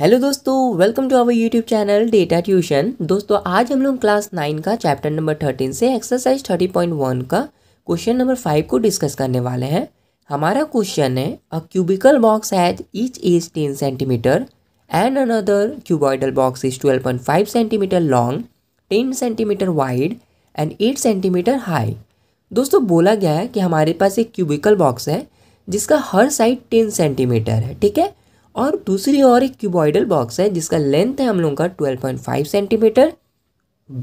hello दोस्तों welcome to our YouTube channel data tuition दोस्तों आज हम लोग क्लास नाइन का चैप्टर नंबर थर्टीन से एक्सरसाइज थर्टी पॉइंट वन का क्वेश्चन नंबर फाइव को डिस्कस करने वाले हैं हमारा क्वेश्चन है a cubical box has each is ten centimetre and another cuboidal box is twelve point five centimetre long ten centimetre wide and eight centimetre high दोस्तों बोला गया है कि हमारे पास एक क्यूबिकल बॉक्स है जिसका हर साइड टेन सेंटीमीटर है ठीक है और दूसरी और एक क्यूबॉइडल बॉक्स है जिसका लेंथ है हम लोगों का twelve point five centimetre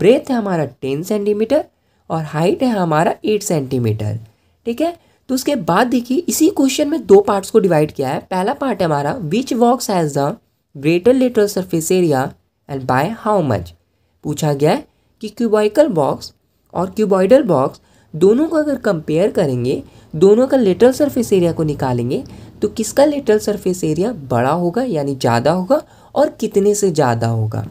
breadth है हमारा टेन सेंटीमीटर और हाइट है हमारा एट सेंटीमीटर ठीक है तो उसके बाद देखिए इसी क्वेश्चन में दो पार्ट्स को डिवाइड किया है पहला पार्ट है हमारा which box has the greater lateral surface area and by how much पूछा गया है कि क्यूबॉइकल बॉक्स और क्यूबॉइडल बॉक्स दोनों को अगर कंपेयर करेंगे दोनों का लेटरल सरफेस एरिया को निकालेंगे तो किसका लेटरल सरफेस एरिया बड़ा होगा यानी ज़्यादा होगा और कितने से ज़्यादा होगा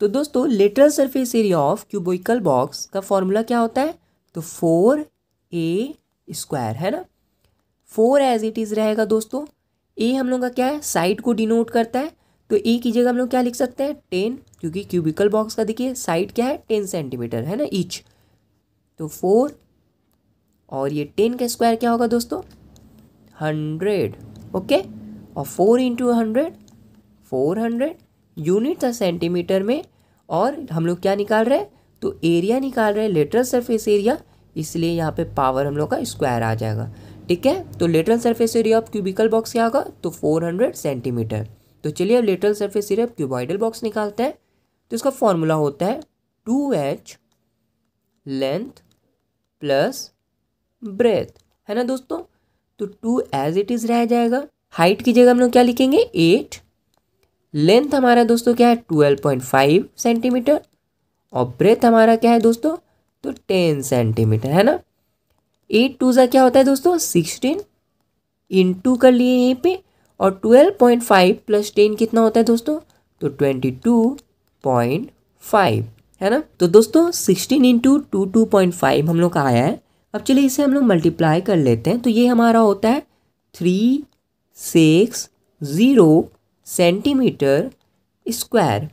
तो दोस्तों lateral surface area of cubical box का फॉर्मूला क्या होता है तो फोर ए स्क्वायर है ना फोर एज इट इज़ रहेगा दोस्तों ए हम लोग का क्या है साइड को डिनोट करता है तो ए की जगह हम लोग क्या लिख सकते हैं टेन क्योंकि क्यूबिकल बॉक्स का देखिए साइड क्या है टेन सेंटीमीटर है ना इच तो फोर और ये टेन का स्क्वायर क्या होगा दोस्तों हंड्रेड ओके और four into hundred four hundred unit था सेंटीमीटर में और हम लोग क्या निकाल रहे हैं तो एरिया निकाल रहे हैं लेटरल सरफेस एरिया इसलिए यहाँ पे पावर हम लोग का स्क्वायर आ जाएगा ठीक है तो lateral surface area of cubical box क्या होगा तो 400 सेंटीमीटर तो चलिए अब lateral surface area of cuboidal box निकालते हैं तो इसका फॉर्मूला होता है two h length plus breadth है ना दोस्तों तो टू एज इट इज़ रह जाएगा हाइट की जगह हम लोग क्या लिखेंगे एट लेंथ हमारा दोस्तों क्या है ट्वेल्व पॉइंट फाइव सेंटीमीटर और ब्रेथ हमारा क्या है दोस्तों तो टेन सेंटीमीटर है ना एट टू ज़ा क्या होता है दोस्तों सिक्सटीन इन टू कर लिए यहीं पे और twelve point five plus ten कितना होता है दोस्तों तो ट्वेंटी टू पॉइंट फाइव है ना तो दोस्तों sixteen into two two point five हम लोग का आया है अब चलिए इसे हम लोग मल्टीप्लाई कर लेते हैं तो ये हमारा होता है three six zero centimetre square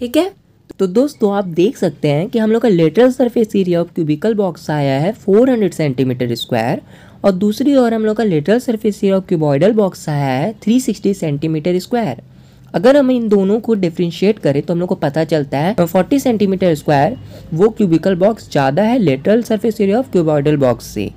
ठीक है तो दोस्तों आप देख सकते हैं कि हम लोग का lateral surface area of cubical box आया है 400 सेंटीमीटर स्क्वायर और दूसरी ओर हम लोग का lateral surface area of cuboidal box आया है 360 सेंटीमीटर स्क्वायर अगर हम इन दोनों को डिफ्रेंशिएट करें तो हम लोग को पता चलता है फोर्टी सेंटीमीटर स्क्वायर वो क्यूबिकल बॉक्स ज़्यादा है lateral surface area of cuboidal box से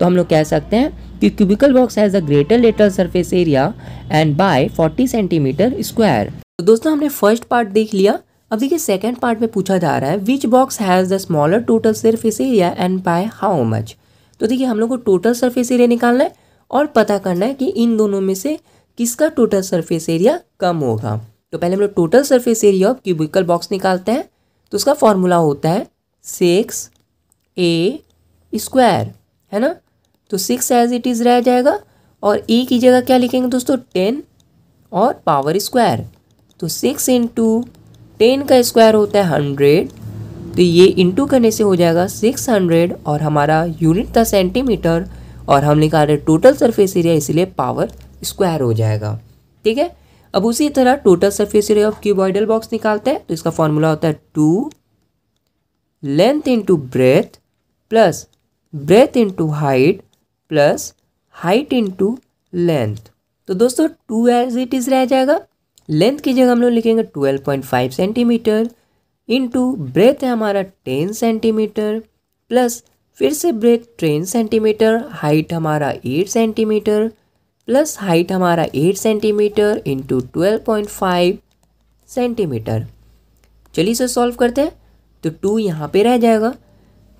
तो हम लोग कह सकते हैं कि cubical box has a greater lateral surface area and by forty centimetre square तो दोस्तों हमने फर्स्ट पार्ट देख लिया अब देखिए सेकेंड पार्ट में पूछा जा रहा है which box has the smaller total surface area and by how much तो देखिए हम लोग को टोटल सर्फेस एरिया निकालना है और पता करना है कि इन दोनों में से किसका टोटल सरफेस एरिया कम होगा तो पहले हम लोग total surface area of cubical box निकालते हैं तो उसका फॉर्मूला होता है सिक्स ए स्क्वायर है ना तो सिक्स एज इट इज़ रह जाएगा और ए e की जगह क्या लिखेंगे दोस्तों टेन और पावर स्क्वायर तो सिक्स इंटू टेन का स्क्वायर होता है हंड्रेड तो ये इंटू करने से हो जाएगा सिक्स हंड्रेड और हमारा यूनिट था सेंटीमीटर और हम निकाल रहे टोटल सरफेस एरिया इसलिए पावर स्क्वायर हो जाएगा ठीक है अब उसी तरह total surface area of cuboidal box निकालते हैं तो इसका फॉर्मूला होता है two length into breadth plus breadth into height plus height into length तो दोस्तों टू एज इट इज़ रह जाएगा लेंथ की जगह हम लोग लिखेंगे twelve point five centimetre into breadth है हमारा टेन सेंटीमीटर प्लस फिर से ब्रेथ टेन सेंटीमीटर हाइट हमारा एट सेंटीमीटर प्लस हाइट हमारा eight centimetre into twelve point five centimetre चलिए इसे सॉल्व करते हैं तो टू यहाँ पे रह जाएगा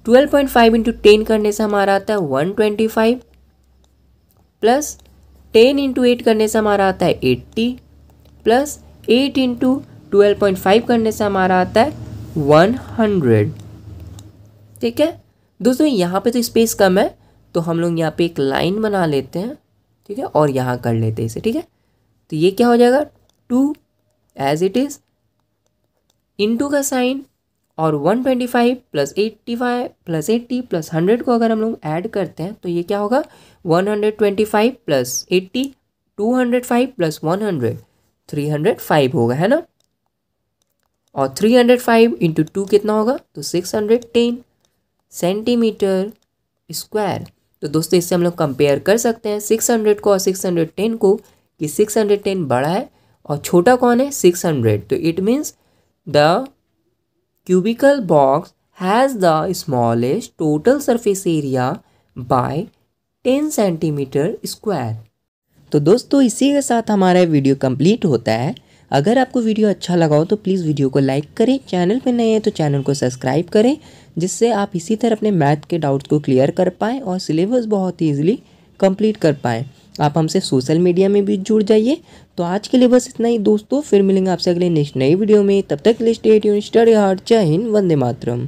twelve point five into ten करने से हमारा आता है one twenty five plus ten into eight करने से हमारा आता है eighty plus eight into twelve point five करने से हमारा आता है वन हंड्रेड ठीक है दोस्तों यहाँ पे तो स्पेस कम है तो हम लोग यहाँ पे एक लाइन बना लेते हैं ठीक है और यहाँ कर लेते इसे ठीक है तो ये क्या हो जाएगा two as it is into का साइन और one twenty five plus eighty five plus eighty plus hundred को अगर हम लोग ऐड करते हैं तो ये क्या होगा one hundred twenty five plus eighty two hundred five plus one hundred three hundred five होगा है ना और three hundred five into two कितना होगा तो six hundred ten centimetre square तो दोस्तों इससे हम लोग कंपेयर कर सकते हैं सिक्स हंड्रेड को और सिक्स हंड्रेड टेन को कि सिक्स हंड्रेड टेन बड़ा है और छोटा कौन है सिक्स हंड्रेड तो it means the cubical box has the smallest total surface area by ten centimetre square तो दोस्तों इसी के साथ हमारा वीडियो कंप्लीट होता है अगर आपको वीडियो अच्छा लगा हो तो प्लीज़ वीडियो को लाइक करें चैनल पर नए हैं तो चैनल को सब्सक्राइब करें जिससे आप इसी तरह अपने मैथ के डाउट्स को क्लियर कर पाएँ और सिलेबस बहुत ही ईजिली कंप्लीट कर पाएँ आप हमसे सोशल मीडिया में भी जुड़ जाइए तो आज के लिए बस इतना ही दोस्तों फिर मिलेंगे आपसे अगले नेक्स्ट नई वीडियो में तब तक लिस्ट एट यून स्टडी हार्ट जय हिंद वंदे मातरम